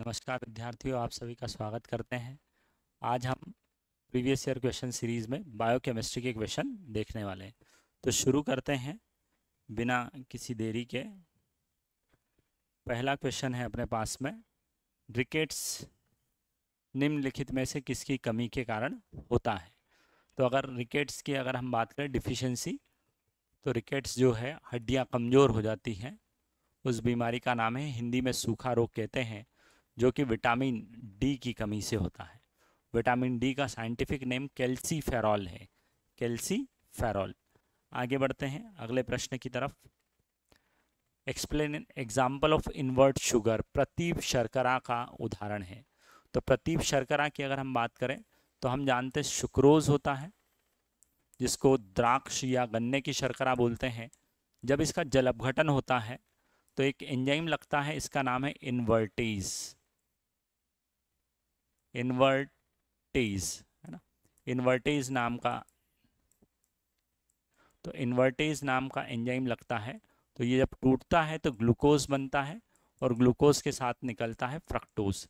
नमस्कार विद्यार्थियों आप सभी का स्वागत करते हैं आज हम प्रीवियस ईयर क्वेश्चन सीरीज में बायोकेमिस्ट्री के क्वेश्चन देखने वाले हैं तो शुरू करते हैं बिना किसी देरी के पहला क्वेश्चन है अपने पास में रिकेट्स निम्नलिखित में से किसकी कमी के कारण होता है तो अगर रिकेट्स की अगर हम बात करें डिफिशेंसी तो रिकेट्स जो है हड्डियाँ कमज़ोर हो जाती हैं उस बीमारी का नाम है हिंदी में सूखा रोग कहते हैं जो कि विटामिन डी की कमी से होता है विटामिन डी का साइंटिफिक नेम कैल्सी फेरॉल है कैल्सी फेरॉल आगे बढ़ते हैं अगले प्रश्न की तरफ explain example of invert sugar प्रतीप शर्करा का उदाहरण है तो प्रतीप शर्करा की अगर हम बात करें तो हम जानते हैं शुक्रोज होता है जिसको द्राक्ष या गन्ने की शर्करा बोलते हैं जब इसका जल होता है तो एक एंजाइम लगता है इसका नाम है इन्वर्टीज़ इन्वर्टेज है ना इन्वर्टेज नाम का तो इन्वर्टेज नाम का एंजाइम लगता है तो ये जब टूटता है तो ग्लूकोज बनता है और ग्लूकोज के साथ निकलता है फ्रक्टोज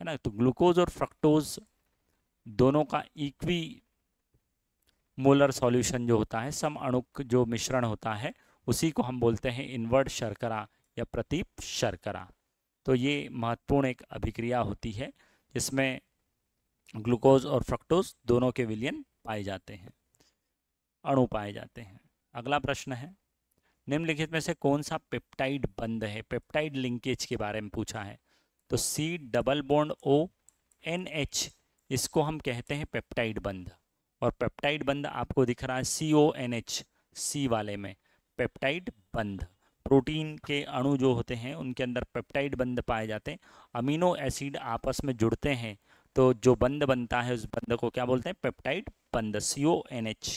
है ना तो ग्लूकोज और फ्रक्टोज दोनों का इक्वी मोलर सॉल्यूशन जो होता है सम अणुक जो मिश्रण होता है उसी को हम बोलते हैं इन्वर्ट शर्करा या प्रतीप शर्करा तो ये महत्वपूर्ण एक अभिक्रिया होती है इसमें ग्लूकोज और फ्रक्टोज दोनों के विलियन पाए जाते हैं अणु पाए जाते हैं अगला प्रश्न है निम्नलिखित में से कौन सा पेप्टाइड बंद है पेप्टाइड लिंकेज के बारे में पूछा है तो C double bond O N H इसको हम कहते हैं पेप्टाइड बंद और पेप्टाइड बंद आपको दिख रहा है सी ओ एन एच सी वाले में पेप्टाइड बंद प्रोटीन के अणु जो होते हैं उनके अंदर पेप्टाइड बंद पाए जाते हैं अमीनो एसिड आपस में जुड़ते हैं तो जो बंद बनता है उस बंद को क्या बोलते हैं पेप्टाइड बंद सी ओ एन एच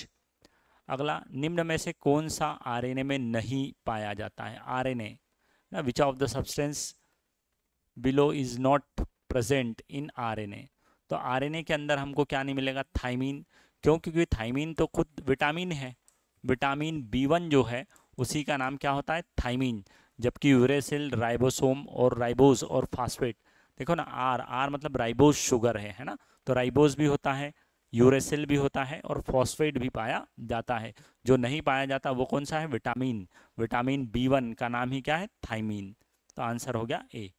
अगला निम्न में से कौन सा आरएनए में नहीं पाया जाता है आरएनए ना which of the substance below is not present in RNA तो आरएनए के अंदर हमको क्या नहीं मिलेगा थाइमीन क्यों क्योंकि थाइमीन तो खुद विटामिन है विटामिन बी वन जो है उसी का नाम क्या होता है थाइमिन जबकि यूरेसिल राइबोसोम और राइबोज और फास्फेट देखो ना आर आर मतलब राइबोज शुगर है है ना तो राइबोस भी होता है यूरेसिल भी होता है और फॉस्फेट भी पाया जाता है जो नहीं पाया जाता वो कौन सा है विटामिन विटामिन बी वन का नाम ही क्या है थाइमिन तो आंसर हो गया ए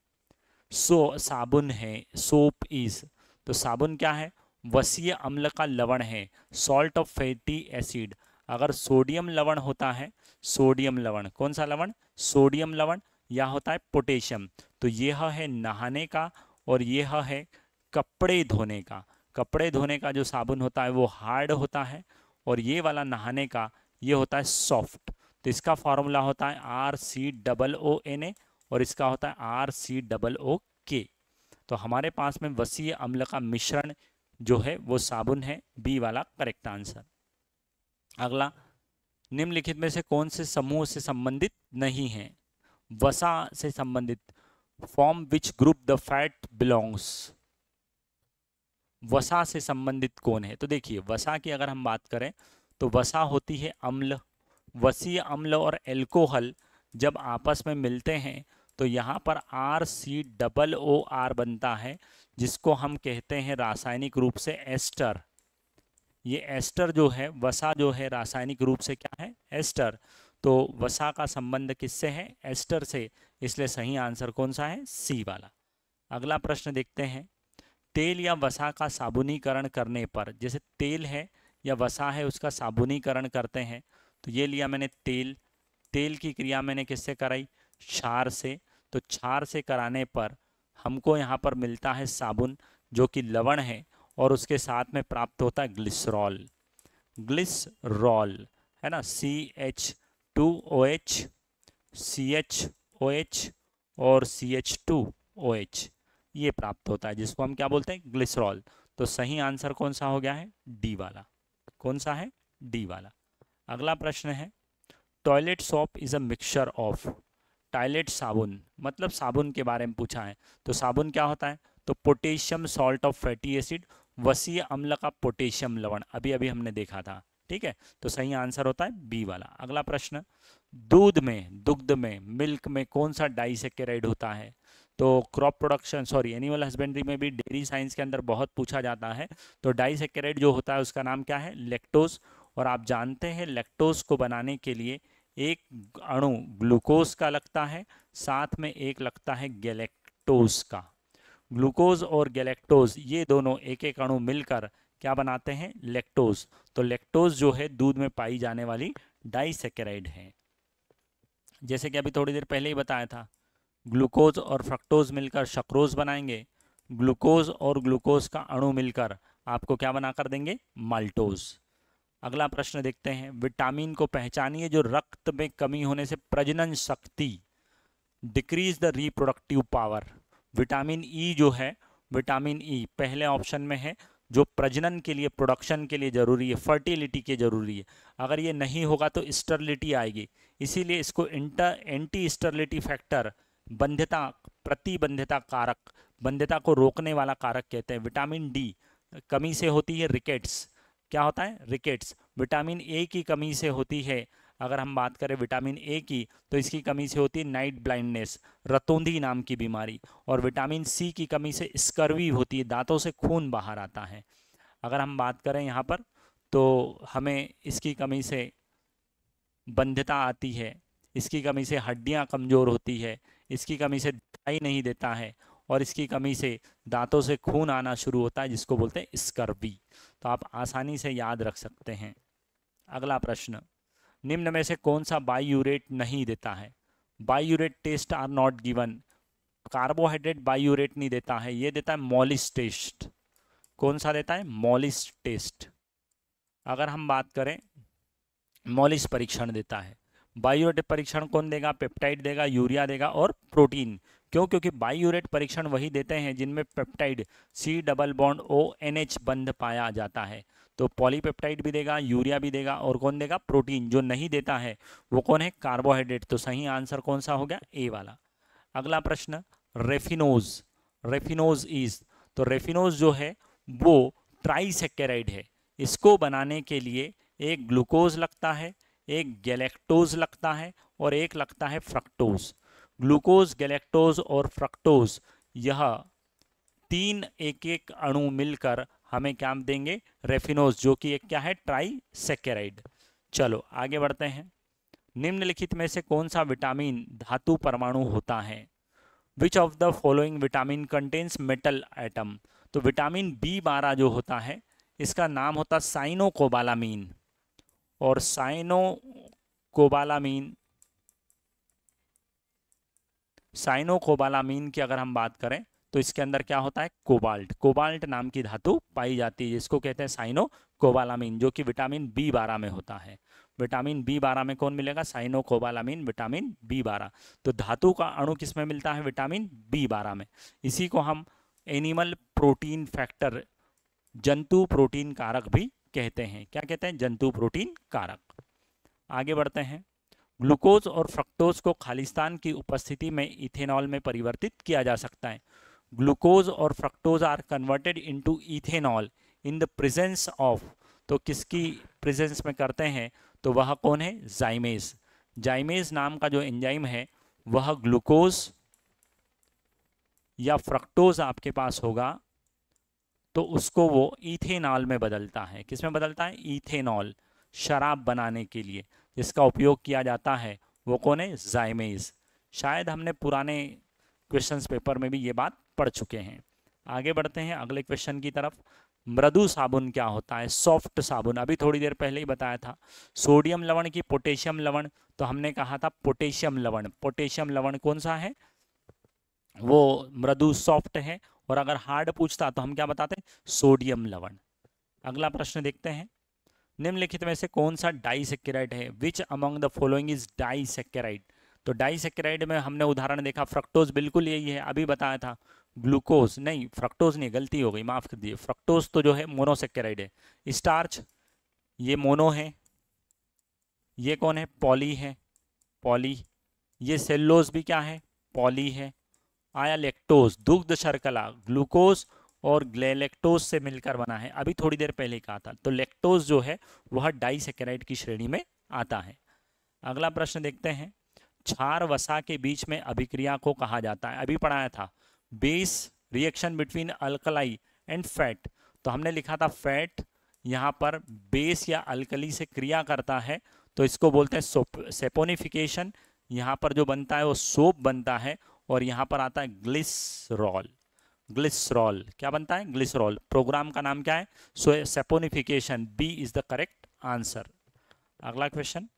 सो साबुन है सोप इज तो साबुन क्या है वसीय अम्ल का लवण है सॉल्ट ऑफ फैटी एसिड अगर सोडियम लवण होता है सोडियम लवण कौन सा लवण सोडियम लवण या होता है पोटेशियम तो यह है नहाने का और यह है कपड़े धोने का कपड़े धोने का जो साबुन होता है वो हार्ड होता है और ये वाला नहाने का ये होता है सॉफ्ट तो इसका फॉर्मूला होता है R C double O N A और इसका होता है आर सी डबल ओ के तो हमारे पास में वसी अम्ल का मिश्रण जो है वो साबुन है बी वाला करेक्ट आंसर अगला निम्नलिखित में से कौन से समूह से संबंधित नहीं है वसा से संबंधित from which group the fat belongs वसा से संबंधित कौन है तो देखिए वसा की अगर हम बात करें तो वसा होती है अम्ल वसीय अम्ल और एल्कोहल जब आपस में मिलते हैं तो यहाँ पर R C double O R बनता है जिसको हम कहते हैं रासायनिक रूप से एस्टर ये एस्टर जो है वसा जो है रासायनिक रूप से क्या है एस्टर तो वसा का संबंध किससे है एस्टर से इसलिए सही आंसर कौन सा है सी वाला अगला प्रश्न देखते हैं तेल या वसा का साबुनीकरण करने पर जैसे तेल है या वसा है उसका साबुनीकरण करते हैं तो ये लिया मैंने तेल तेल की क्रिया मैंने किससे कराई क्षार से तो क्षार से कराने पर हमको यहाँ पर मिलता है साबुन जो कि लवण है और उसके साथ में प्राप्त होता है ग्लिसरॉल ग्लिसरॉल है ना C H two O H C H O H और C H two O H ये प्राप्त होता है जिसको हम क्या बोलते हैं ग्लिसरॉल तो सही आंसर कौन सा हो गया है डी वाला कौन सा है डी वाला अगला प्रश्न है toilet soap is a mixture of toilet साबुन मतलब साबुन के बारे में पूछा है तो साबुन क्या होता है तो potassium salt of fatty acid वसी अम्ल का पोटेशियम लवण अभी अभी हमने देखा था ठीक है तो सही आंसर होता है बी वाला अगला प्रश्न दूध में दुग्ध में मिल्क में कौन सा डाइसेकेराइड होता है तो crop production sorry animal husbandry में भी डेयरी साइंस के अंदर बहुत पूछा जाता है तो डाइसेकेराइड जो होता है उसका नाम क्या है लेक्टोस और आप जानते हैं लेक्टोस को बनाने के लिए एक अणु ग्लूकोज का लगता है साथ में एक लगता है गैलेक्टोस का ग्लूकोज और गैलेक्टोज ये दोनों एक एक अणु मिलकर क्या बनाते हैं लेक्टोज तो लेक्टोज जो है दूध में पाई जाने वाली डाइसेकेराइड है जैसे कि अभी थोड़ी देर पहले ही बताया था ग्लूकोज और फ्रक्टोज मिलकर शक्रोज बनाएंगे ग्लूकोज और ग्लूकोज का अणु मिलकर आपको क्या बना कर देंगे माल्टोज अगला प्रश्न देखते हैं विटामिन को पहचानिए जो रक्त में कमी होने से प्रजनन शक्ति decrease the reproductive power vitamin E e जो है विटामिन ई e पहले ऑप्शन में है जो प्रजनन के लिए प्रोडक्शन के लिए ज़रूरी है फर्टिलिटी के ज़रूरी है अगर ये नहीं होगा तो स्टर्लिटी आएगी इसीलिए इसको इंटर एंटी स्टर्लिटी फैक्टर बंध्यता प्रतिबंधता कारक बंध्यता को रोकने वाला कारक कहते हैं विटामिन डी कमी से होती है रिकेट्स क्या होता है रिकेट्स विटामिन ए की कमी से होती है अगर हम बात करें विटामिन ए की तो इसकी कमी से होती है नाइट ब्लाइंडनेस रतौंधी नाम की बीमारी और विटामिन सी की कमी से स्कर्वी होती है दांतों से खून बाहर आता है अगर हम बात करें यहाँ पर तो हमें इसकी कमी से बंधता आती है इसकी कमी से हड्डियाँ कमज़ोर होती है इसकी कमी से दिखाई नहीं देता है और इसकी कमी से दांतों से खून आना शुरू होता है जिसको बोलते हैं स्कर्वी तो आप आसानी से याद रख सकते हैं अगला प्रश्न निम्न में से कौन सा बायूरेट नहीं देता है biuret test are not given carbohydrate biuret नहीं देता है ये देता है मॉलिस टेस्ट कौन सा देता है मॉलिस टेस्ट अगर हम बात करें मॉलिस परीक्षण देता है बायोरेट परीक्षण कौन देगा पेप्टाइड देगा यूरिया देगा और प्रोटीन क्यों क्योंकि बायोरेट परीक्षण वही देते हैं जिनमें peptide C double bond O N H बंध पाया जाता है तो पॉलीपेप्टाइड भी देगा यूरिया भी देगा और कौन देगा प्रोटीन जो नहीं देता है वो कौन है कार्बोहाइड्रेट तो सही आंसर कौन सा हो गया ए वाला अगला प्रश्न रेफिनोज रेफिनोज इज तो रेफिनोज जो है वो ट्राईसेकेराइड है इसको बनाने के लिए एक ग्लूकोज लगता है एक गैलेक्टोज लगता है और एक लगता है फ्रक्टोज ग्लूकोज गैलेक्टोज और फ्रक्टोज यह तीन एक एक अणु मिलकर हमें क्या देंगे रेफिनोज जो कि एक क्या है ट्राईसेकेराइड चलो आगे बढ़ते हैं निम्नलिखित में से कौन सा विटामिन धातु परमाणु होता है which of the following vitamin contains metal atom तो विटामिन बी बारह जो होता है इसका नाम होता साइनोकोबालामीन और साइनोकोबालामीन साइनोकोबालामीन की अगर हम बात करें तो इसके अंदर क्या होता है कोबाल्ट कोबाल्ट नाम की धातु पाई जाती है जिसको कहते हैं साइनो कोबालामिन जो कि विटामिन बी बारह में होता है विटामिन बी बारह में कौन मिलेगा साइनो कोबालामिन विटामिन बी बारह तो धातु का अणु किस में मिलता है विटामिन बी बारह में इसी को हम एनिमल प्रोटीन फैक्टर जंतु प्रोटीन कारक भी कहते हैं क्या कहते हैं जंतु प्रोटीन कारक आगे बढ़ते हैं ग्लूकोज और फ्रक्टोज को खालिस्तान की उपस्थिति में इथेनॉल में परिवर्तित किया जा सकता है ग्लूकोज और fructose are converted into ethanol in the presence of तो किसकी प्रेजेंस में करते हैं तो वह कौन है जाइमेज जाइमेज नाम का जो एंजाइम है वह ग्लूकोज या फ्रक्टोज आपके पास होगा तो उसको वो इथेनॉल में बदलता है किस में बदलता है इथेनॉल शराब बनाने के लिए जिसका उपयोग किया जाता है वो कौन है जाइमेज शायद हमने पुराने क्वेश्चन पेपर में भी ये बात पढ़ चुके हैं आगे बढ़ते हैं अगले क्वेश्चन की तरफ मृदु साबुन क्या होता है सॉफ्ट साबुन अभी थोड़ी देर पहले ही बताया था सोडियम लवण की पोटेशियम लवण तो हमने कहा था पोटेशियम लवण पोटेशियम लवण कौन सा है वो मृदु सॉफ्ट है और अगर हार्ड पूछता तो हम क्या बताते सोडियम लवण अगला प्रश्न देखते हैं निम्नलिखित में से कौन सा डाइसेक्राइड है which among the following is disaccharide तो डाइसेक्राइड में हमने उदाहरण देखा फ्रक्टोज बिल्कुल यही है अभी बताया था ग्लूकोज नहीं फ्रक्टोज नहीं गलती हो गई माफ़ कर दिए फ्रक्टोज तो जो है मोनोसेक्राइड है स्टार्च ये मोनो है ये कौन है पॉली है पॉली ये सेल्लोज भी क्या है पॉली है आया लेक्टोज दुग्ध शर्कला ग्लूकोज और ग्लेलेक्टोज से मिलकर बना है अभी थोड़ी देर पहले कहा था तो लेक्टोज जो है वह डाइसेकेराइड की श्रेणी में आता है अगला प्रश्न देखते हैं क्षार वसा के बीच में अभिक्रिया को कहा जाता है अभी पढ़ाया था base reaction between alkali and fat तो हमने लिखा था फैट यहाँ पर बेस या अल्कली से क्रिया करता है तो इसको बोलते हैं सेपोनिफिकेशन यहाँ पर जो बनता है वो सोप बनता है और यहाँ पर आता है ग्लिसरॉल ग्लिसरॉल क्या बनता है ग्लिसरॉल प्रोग्राम का नाम क्या है so saponification B is the correct answer अगला क्वेश्चन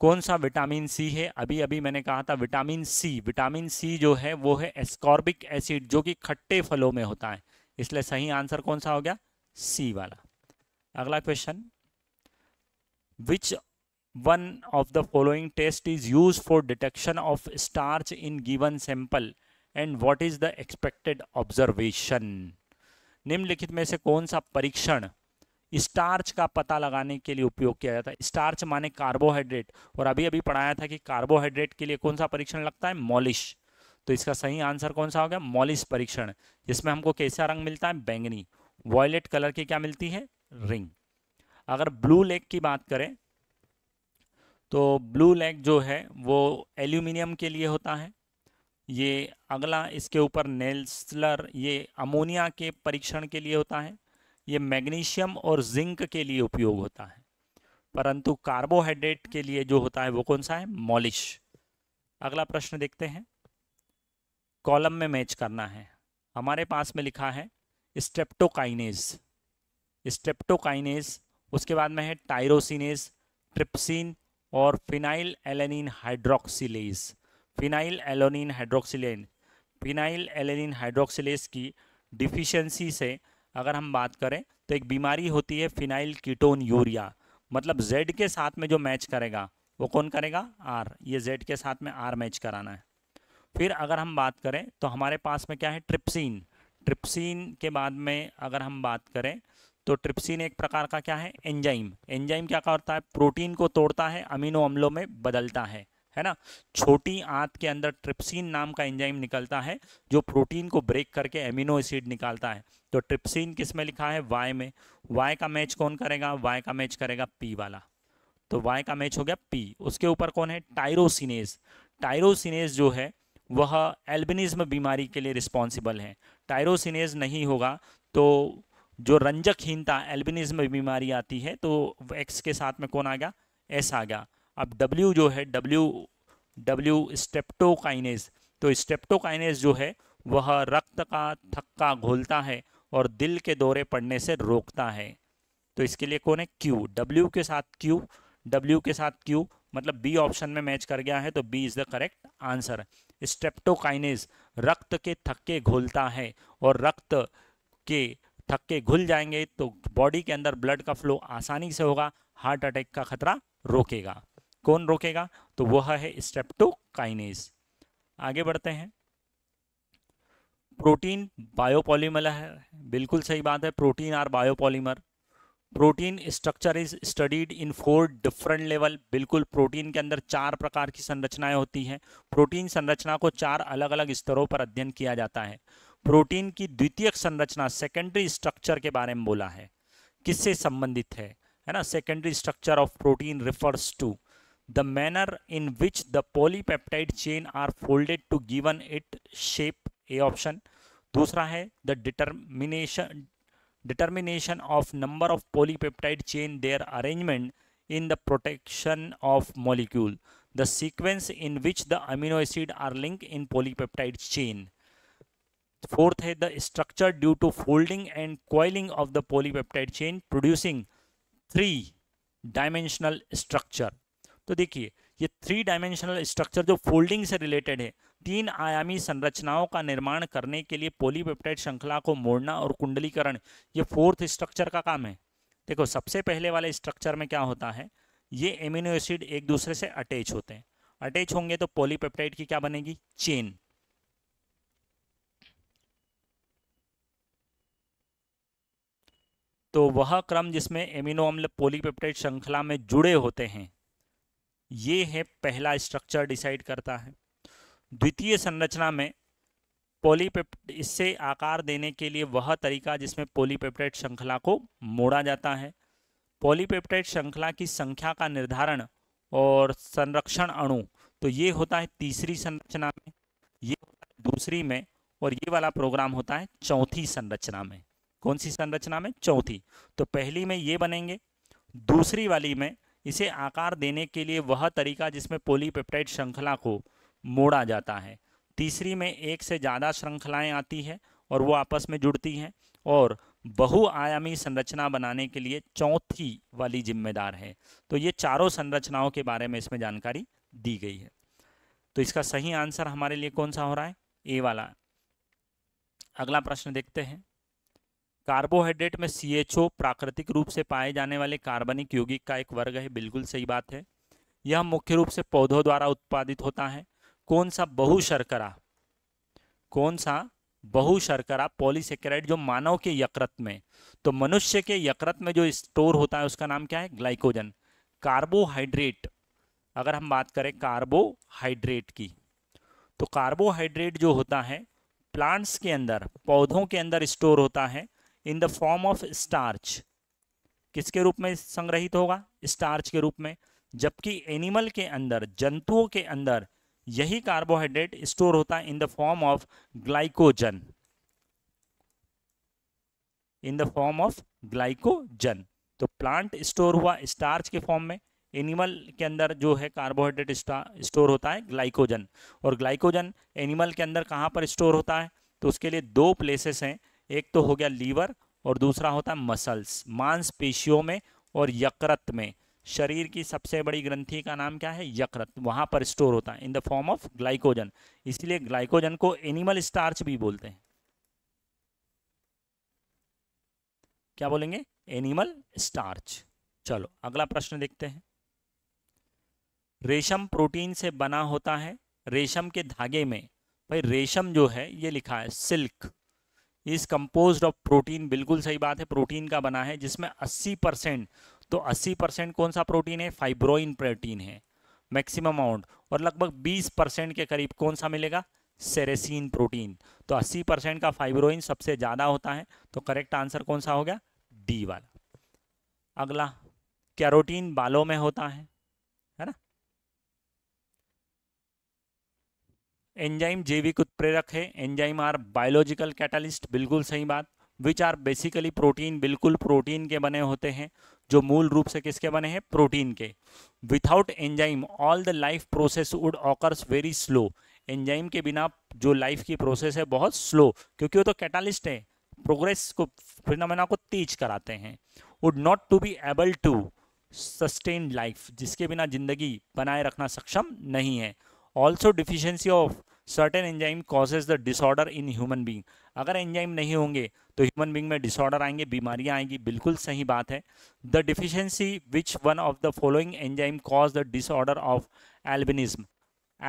कौन सा विटामिन सी है अभी अभी मैंने कहा था विटामिन सी विटामिन सी जो है वो है एस्कॉर्बिक एसिड जो कि खट्टे फलों में होता है इसलिए सही आंसर कौन सा हो गया सी वाला अगला question which one of the following test is use for detection of starch in given sample and what is the expected observation निम्नलिखित में से कौन सा परीक्षण स्टार्च का पता लगाने के लिए उपयोग किया जाता है स्टार्च माने कार्बोहाइड्रेट और अभी अभी पढ़ाया था कि कार्बोहाइड्रेट के लिए कौन सा परीक्षण लगता है मॉलिश तो इसका सही आंसर कौन सा हो गया मॉलिश परीक्षण जिसमें हमको कैसा रंग मिलता है बैंगनी वॉयलेट कलर की क्या मिलती है रिंग अगर ब्लू लेग की बात करें तो ब्लू लेग जो है वो एल्यूमिनियम के लिए होता है ये अगला इसके ऊपर नेल्सलर ये अमोनिया के परीक्षण के लिए होता है ये मैग्नीशियम और जिंक के लिए उपयोग होता है परंतु कार्बोहाइड्रेट के लिए जो होता है वो कौन सा है मॉलिश अगला प्रश्न देखते हैं कॉलम में मैच करना है हमारे पास में लिखा है स्टेप्टोकाइनेस स्टेप्टोकाइनेस उसके बाद में है टायरोसिनेज ट्रिप्सिन और phenylalanine hydroxylase phenylalanine hydroxylase phenylalanine hydroxylase की डिफिशेंसी से अगर हम बात करें तो एक बीमारी होती है फिनाइल कीटोन यूरिया मतलब जेड के साथ में जो मैच करेगा वो कौन करेगा आर ये जेड के साथ में आर मैच कराना है फिर अगर हम बात करें तो हमारे पास में क्या है ट्रिप्सिन ट्रिप्सिन के बाद में अगर हम बात करें तो ट्रिप्सिन एक प्रकार का क्या है एंजाइम एंजाइम क्या करता है प्रोटीन को तोड़ता है अमीनो अम्लों में बदलता है है ना छोटी आंत के अंदर ट्रिप्सिन नाम का एंजाइम निकलता है जो प्रोटीन को ब्रेक करके एमिनो एसिड निकालता है तो ट्रिप्सिन किस में लिखा है वाई में वाई का मैच कौन करेगा वाई का मैच करेगा पी वाला तो वाई का मैच हो गया पी उसके ऊपर कौन है टायरोसिनेस टाइरोसिनेस जो है वह एल्बिनिज्म बीमारी के लिए रिस्पॉन्सिबल है टायरोसिनेज नहीं होगा तो जो रंजकहीनता एल्बिनिज्म बीमारी आती है तो एक्स के साथ में कौन आ गया एस आ गया अब W जो है W W स्टेप्टोकाइनेज तो स्टेप्टोकाइनेज जो है वह रक्त का थक्का घोलता है और दिल के दौरे पड़ने से रोकता है तो इसके लिए कौन है Q W के साथ Q W के साथ Q मतलब B ऑप्शन में मैच कर गया है तो B is the correct answer streptokinase रक्त के थक्के घोलता है और रक्त के थक्के घुल जाएंगे तो बॉडी के अंदर ब्लड का फ्लो आसानी से होगा हार्ट अटैक का खतरा रोकेगा कौन रोकेगा तो वह है स्ट्रेप्टोकाइनेज आगे बढ़ते हैं प्रोटीन बायोपॉलीमर है बिल्कुल सही बात है protein are biopolymer protein structure is studied in four different level बिल्कुल प्रोटीन के अंदर चार प्रकार की संरचनाएं होती हैं प्रोटीन संरचना को चार अलग अलग स्तरों पर अध्ययन किया जाता है प्रोटीन की द्वितीयक संरचना सेकेंडरी स्ट्रक्चर के बारे में बोला है किससे संबंधित है है ना secondary structure of protein refers to the manner in which the polypeptide chain are folded to given it shape a option dusra hai the determination determination of number of polypeptide chain their arrangement in the protection of molecule the sequence in which the amino acid are linked in polypeptide chain fourth hai the structure due to folding and coiling of the polypeptide chain producing three dimensional structure तो देखिए ये three dimensional structure जो folding से related है तीन आयामी संरचनाओं का निर्माण करने के लिए पोलीपेप्टाइड श्रृंखला को मोड़ना और कुंडलीकरण ये फोर्थ स्ट्रक्चर का काम है देखो सबसे पहले वाले स्ट्रक्चर में क्या होता है ये एमिनो एसिड एक दूसरे से अटैच होते हैं अटैच होंगे तो पोलीपेप्टाइड की क्या बनेगी चेन तो वह क्रम जिसमें एमिनो अम्ल पोलीपेप्टाइड श्रृंखला में जुड़े होते हैं ये है पहला स्ट्रक्चर डिसाइड करता है द्वितीय संरचना में पॉलीपेप्ट इससे आकार देने के लिए वह तरीका जिसमें पॉलीपेप्टाइड श्रृंखला को मोड़ा जाता है पॉलीपेप्टाइड श्रृंखला की संख्या का निर्धारण और संरक्षण अणु तो ये होता है तीसरी संरचना में ये दूसरी में और ये वाला प्रोग्राम होता है चौथी संरचना में कौन सी संरचना में चौथी तो पहली में ये बनेंगे दूसरी वाली में इसे आकार देने के लिए वह तरीका जिसमें पोलीपेप्टाइड श्रृंखला को मोड़ा जाता है तीसरी में एक से ज़्यादा श्रृंखलाएं आती हैं और वो आपस में जुड़ती हैं और बहुआयामी संरचना बनाने के लिए चौथी वाली जिम्मेदार है तो ये चारों संरचनाओं के बारे में इसमें जानकारी दी गई है तो इसका सही आंसर हमारे लिए कौन सा हो रहा है ए वाला अगला प्रश्न देखते हैं कार्बोहाइड्रेट में सी प्राकृतिक रूप से पाए जाने वाले कार्बनिक यौगिक का एक वर्ग है बिल्कुल सही बात है यह मुख्य रूप से पौधों द्वारा उत्पादित होता है कौन सा बहु शर्करा कौन सा बहु शर्करा पॉलीसेकेराइड जो मानव के यकृत में तो मनुष्य के यकृत में जो स्टोर होता है उसका नाम क्या है ग्लाइकोजन कार्बोहाइड्रेट अगर हम बात करें कार्बोहाइड्रेट की तो कार्बोहाइड्रेट जो होता है प्लांट्स के अंदर पौधों के अंदर स्टोर होता है in the form of starch किसके रूप में संग्रहित होगा स्टार्च के रूप में जबकि एनिमल के अंदर जंतुओं के अंदर यही कार्बोहाइड्रेट स्टोर होता है in the form of glycogen in the form of glycogen तो प्लांट स्टोर हुआ स्टार्च के फॉर्म में एनिमल के अंदर जो है कार्बोहाइड्रेट स्टोर होता है ग्लाइकोजन और ग्लाइकोजन एनिमल के अंदर कहाँ पर स्टोर होता है तो उसके लिए दो प्लेसेस हैं एक तो हो गया लीवर और दूसरा होता है मसल्स मांसपेशियों में और यकृत में शरीर की सबसे बड़ी ग्रंथि का नाम क्या है यकृत वहाँ पर स्टोर होता है in the form of glycogen इसलिए ग्लाइकोजन को एनिमल स्टार्च भी बोलते हैं क्या बोलेंगे एनिमल स्टार्च चलो अगला प्रश्न देखते हैं रेशम प्रोटीन से बना होता है रेशम के धागे में भाई रेशम जो है ये लिखा है silk is compose of protein बिल्कुल सही बात है प्रोटीन का बना है जिसमें 80 परसेंट तो 80 परसेंट कौन सा प्रोटीन है फाइब्रोइन प्रोटीन है मैक्सिमम अमाउंट और लगभग 20 परसेंट के करीब कौन सा मिलेगा सेरेसिन प्रोटीन तो 80 परसेंट का फाइब्रोइन सबसे ज़्यादा होता है तो करेक्ट आंसर कौन सा हो गया डी वाला अगला कैरोटीन बालों में होता है एंजाइम जैविक उत्प्रेरक है एंजाइम आर बायोलॉजिकल कैटालिस्ट बिल्कुल सही बात विच आर बेसिकली प्रोटीन बिल्कुल प्रोटीन के बने होते हैं जो मूल रूप से किसके बने हैं प्रोटीन के without enzyme all the life process would occurs very slow enzyme के बिना जो लाइफ की प्रोसेस है बहुत स्लो क्योंकि वो तो कैटालिस्ट है प्रोग्रेस को फिनोमेना को तेज कराते हैं would not to be able to sustain life जिसके बिना जिंदगी बनाए रखना सक्षम नहीं है also deficiency of certain enzyme causes the disorder in human being अगर एंजाइम नहीं होंगे तो ह्यूमन बींग में डिसऑर्डर आएंगे बीमारियां आएंगी बिल्कुल सही बात है the deficiency which one of the following enzyme cause the disorder of albinism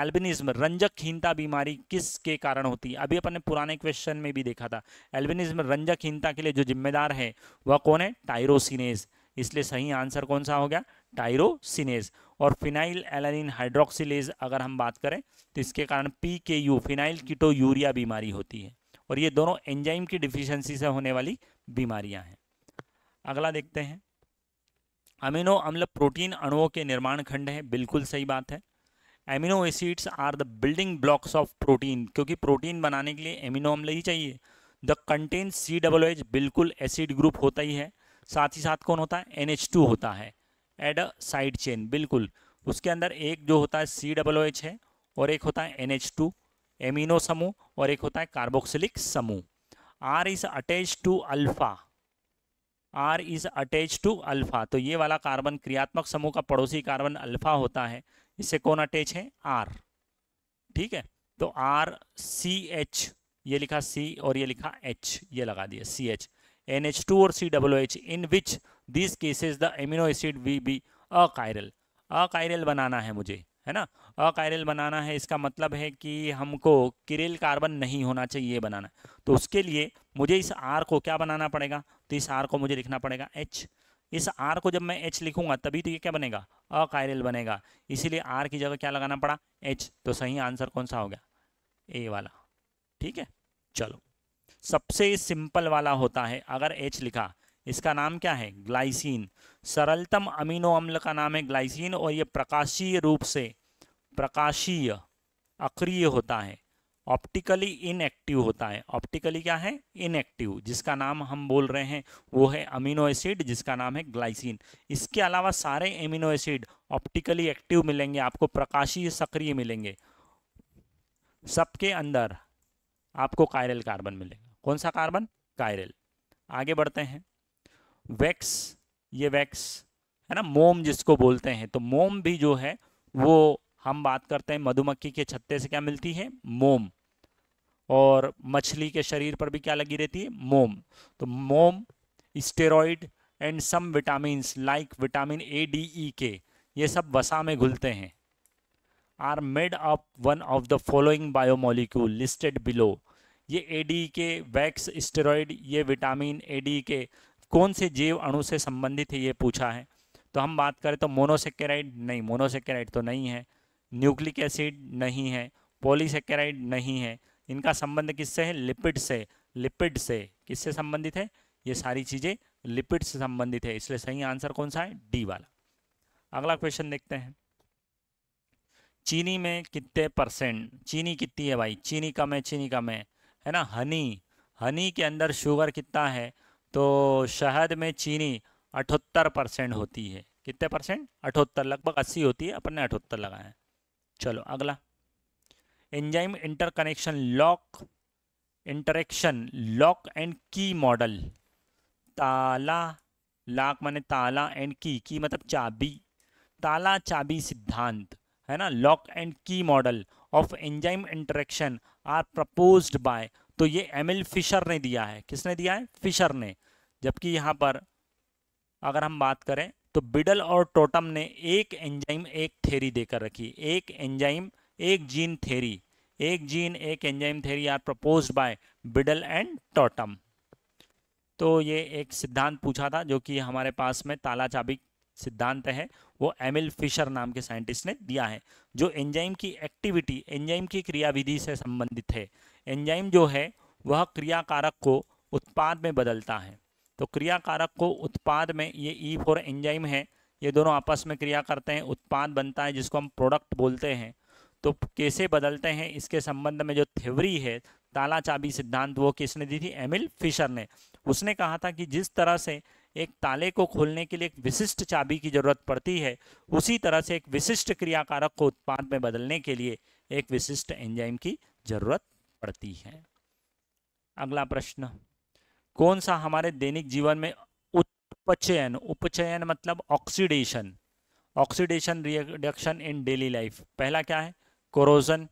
albinism रंजकहीनता बीमारी किस के कारण होती है अभी अपन ने पुराने क्वेश्चन में भी देखा था एल्बिनिज्म रंजकहीनता के लिए जो जिम्मेदार है वह कौन है टायरोसिनेज इसलिए सही आंसर कौन सा हो गया टायरोसिनेज और फिनाइल एलानिन हाइड्रोक्सिलेज अगर हम बात करें तो इसके कारण पी के यू फिनाइल कीटो यूरिया बीमारी होती है और ये दोनों एंजाइम की डिफिशेंसी से होने वाली बीमारियां हैं अगला देखते हैं अमीनो अम्ल प्रोटीन अणुओं के निर्माण खंड है बिल्कुल सही बात है amino acids are the building blocks of protein क्योंकि प्रोटीन बनाने के लिए एमिनो अम्ल ही चाहिए the contain C double H बिल्कुल एसिड ग्रुप होता ही है साथ ही साथ कौन होता है एन होता है एड अ साइड चेन बिल्कुल उसके अंदर एक जो होता है सी डबल ओ एच है और एक होता है एन एच टू एमिनो समूह और एक होता है कार्बोक्सिलिक समूह R is attach to alpha R is attach to alpha तो ये वाला कार्बन क्रियात्मक समूह का पड़ोसी कार्बन अल्फा होता है इससे कौन अटैच है आर ठीक है तो आर सी एच ये लिखा सी और ये लिखा एच ये लगा दिया C H NH2 or COOH in which these cases the amino acid will be achiral. Achiral बनाना है मुझे है ना अकायरल बनाना है इसका मतलब है कि हमको किरेल कार्बन नहीं होना चाहिए बनाना तो उसके लिए मुझे इस आर को क्या बनाना पड़ेगा तो इस आर को मुझे लिखना पड़ेगा एच इस आर को जब मैं एच लिखूंगा तभी तो ये क्या बनेगा अकायरल बनेगा इसीलिए आर की जगह क्या लगाना पड़ा एच तो सही आंसर कौन सा हो गया ए वाला ठीक है चलो सबसे सिंपल वाला होता है अगर एच लिखा इसका नाम क्या है ग्लाइसिन सरलतम अमीनो अम्ल का नाम है ग्लाइसिन और ये प्रकाशीय रूप से प्रकाशीय अक्रिय होता है ऑप्टिकली इनएक्टिव होता है ऑप्टिकली क्या है इनएक्टिव जिसका नाम हम बोल रहे हैं वो है अमीनो एसिड जिसका नाम है ग्लाइसिन इसके अलावा सारे एमिनो एसिड ऑप्टिकली एक्टिव मिलेंगे आपको प्रकाशीय सक्रिय मिलेंगे सबके अंदर आपको कायरल कार्बन मिलेगा कौन सा कार्बन कायरल आगे बढ़ते हैं वैक्स ये वैक्स है ना मोम जिसको बोलते हैं तो मोम भी जो है वो हम बात करते हैं मधुमक्खी के छत्ते से क्या मिलती है मोम और मछली के शरीर पर भी क्या लगी रहती है मोम तो मोम steroid and some vitamin like vitamin A D E K ये सब वसा में घुलते हैं are made up one of the following biomolecule listed below ये ए के वैक्स स्टेरॉयड ये विटामिन ए के कौन से जीव अणु से संबंधित है ये पूछा है तो हम बात करें तो मोनोसेकेराइड नहीं मोनोसेकेराइड तो नहीं है न्यूक्लिक एसिड नहीं है पॉलीसेकेराइड नहीं है इनका संबंध किससे है लिपिड से लिपिड से किससे संबंधित है ये सारी चीज़ें लिपिड से संबंधित है इसलिए सही आंसर कौन सा है डी वाला अगला क्वेश्चन देखते हैं चीनी में कितने परसेंट चीनी कितनी है भाई चीनी कम है चीनी कम है है ना हनी हनी के अंदर शुगर कितना है तो शहद में चीनी अठहत्तर परसेंट होती है कितने परसेंट अठहत्तर लगभग अस्सी होती है अपन ने अठहत्तर लगाया है चलो अगला enzyme interconnection lock interaction lock and key model ताला लाक माने ताला एंड की की मतलब चाबी ताला चाबी सिद्धांत है ना lock and key model of enzyme interaction are proposed by तो ये एम एल फिशर ने दिया है किसने दिया है फिशर ने जबकि यहाँ पर अगर हम बात करें तो बिडल और टोटम ने एक एंजाइम एक थेरी देकर रखी एक एंजाइम एक जीन थेरी एक जीन एक enzyme theory are propose by Beadle and Tatum तो ये एक सिद्धांत पूछा था जो कि हमारे पास में ताला चाबी सिद्धांत है वो एमिल फिशर नाम के साइंटिस्ट ने दिया है जो एंजाइम की एक्टिविटी एंजाइम की क्रियाविधि से संबंधित है एंजाइम जो है वह क्रियाकारक को उत्पाद में बदलता है तो क्रियाकारक को उत्पाद में ये ई फोर एंजाइम है ये दोनों आपस में क्रिया करते हैं उत्पाद बनता है जिसको हम प्रोडक्ट बोलते हैं तो कैसे बदलते हैं इसके संबंध में जो थ्योरी है ताला चाबी सिद्धांत वो किसने दी थी एमिल फिशर ने उसने कहा था कि जिस तरह से एक ताले को खोलने के लिए एक विशिष्ट चाबी की जरूरत पड़ती है उसी तरह से एक विशिष्ट क्रियाकारक को उत्पाद में बदलने के लिए एक विशिष्ट एंजाइम की जरूरत पड़ती है अगला प्रश्न कौन सा हमारे दैनिक जीवन में उपचयन उपचयन मतलब oxidation oxidation reduction in daily life पहला क्या है कोरोजन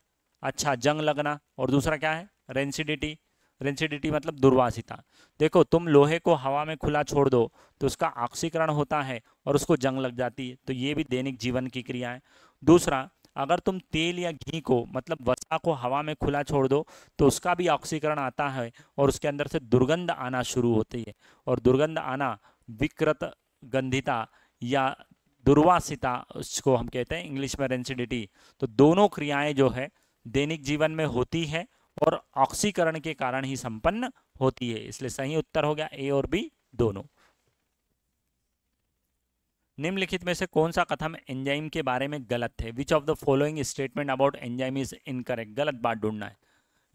अच्छा जंग लगना और दूसरा क्या है रेंसिडिटी रेंसिडिटी मतलब दुर्वासिता देखो तुम लोहे को हवा में खुला छोड़ दो तो उसका ऑक्सीकरण होता है और उसको जंग लग जाती है तो ये भी दैनिक जीवन की क्रिया है दूसरा अगर तुम तेल या घी को मतलब वसा को हवा में खुला छोड़ दो तो उसका भी ऑक्सीकरण आता है और उसके अंदर से दुर्गंध आना शुरू होती है और दुर्गंध आना विकृत गंधिता या दुर्वासिता उसको हम कहते हैं इंग्लिश में रेंसिडिटी तो दोनों क्रियाएं जो है दैनिक जीवन में होती है और ऑक्सीकरण के कारण ही संपन्न होती है इसलिए सही उत्तर हो गया ए और बी दोनों निम्नलिखित में से कौन सा कथन एंजाइम के बारे में गलत है which of the following statement about enzyme is incorrect गलत बात ढूंढना है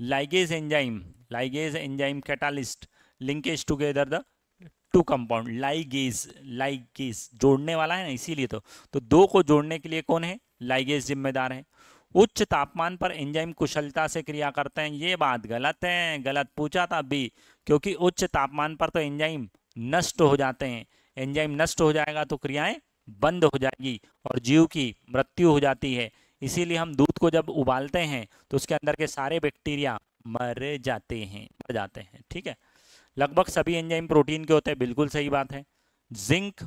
ligase enzyme ligase enzyme catalyst linkage together the two compound ligase ligase जोड़ने वाला है ना इसीलिए तो तो दो को जोड़ने के लिए कौन है लाइगेज जिम्मेदार है उच्च तापमान पर एंजाइम कुशलता से क्रिया करते हैं ये बात गलत है गलत पूछा था अभी क्योंकि उच्च तापमान पर तो एंजाइम नष्ट हो जाते हैं एंजाइम नष्ट हो जाएगा तो क्रियाएं बंद हो जाएगी और जीव की मृत्यु हो जाती है इसीलिए हम दूध को जब उबालते हैं तो उसके अंदर के सारे बैक्टीरिया मर जाते हैं मर जाते हैं ठीक है लगभग सभी एंजाइम प्रोटीन के होते हैं बिल्कुल सही बात है जिंक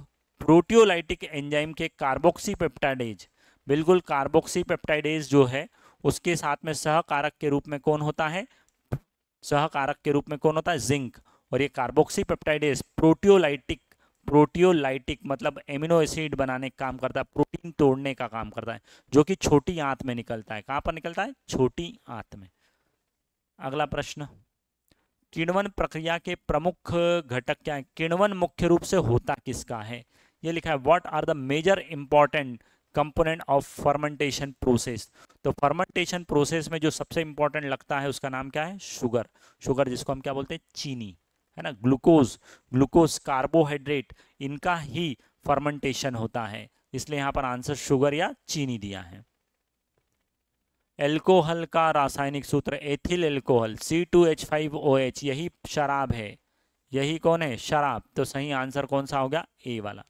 प्रोटियोलाइटिक एंजाइम के कार्बोक्सीपेप्टाडेज बिल्कुल कार्बोक्सी पेप्टाइडेज जो है उसके साथ में सहकारक के रूप में कौन होता है सहकारक के रूप में कौन होता है जिंक और ये कार्बोक्सी पेप्टाइडेज प्रोटियोलाइटिक प्रोटियोलाइटिक मतलब एमिनो एसिड बनाने का काम करता है प्रोटीन तोड़ने का काम करता है जो कि छोटी आंत में निकलता है कहाँ पर निकलता है छोटी आंत में अगला प्रश्न किण्वन प्रक्रिया के प्रमुख घटक क्या है किण्वन मुख्य रूप से होता किसका है ये लिखा है what are the major important component of fermentation process तो फर्मेंटेशन प्रोसेस में जो सबसे इंपॉर्टेंट लगता है उसका नाम क्या है शुगर शुगर जिसको हम क्या बोलते हैं चीनी है ना ग्लूकोज ग्लूकोज कार्बोहाइड्रेट इनका ही फर्मेंटेशन होता है इसलिए यहाँ पर आंसर शुगर या चीनी दिया है एल्कोहल का रासायनिक सूत्र एथिल एल्कोहल C2H5OH यही शराब है यही कौन है शराब तो सही आंसर कौन सा हो गया ए वाला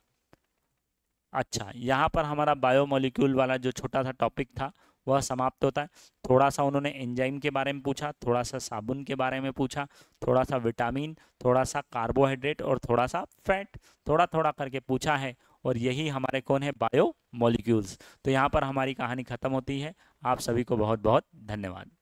अच्छा यहाँ पर हमारा बायोमोलिक्यूल वाला जो छोटा सा टॉपिक था वह समाप्त होता है थोड़ा सा उन्होंने एंजाइम के बारे में पूछा थोड़ा सा साबुन के बारे में पूछा थोड़ा सा विटामिन थोड़ा सा कार्बोहाइड्रेट और थोड़ा सा फैट थोड़ा थोड़ा करके पूछा है और यही हमारे कौन है बायो मॉलिक्यूल्स तो यहाँ पर हमारी कहानी खत्म होती है आप सभी को बहुत बहुत धन्यवाद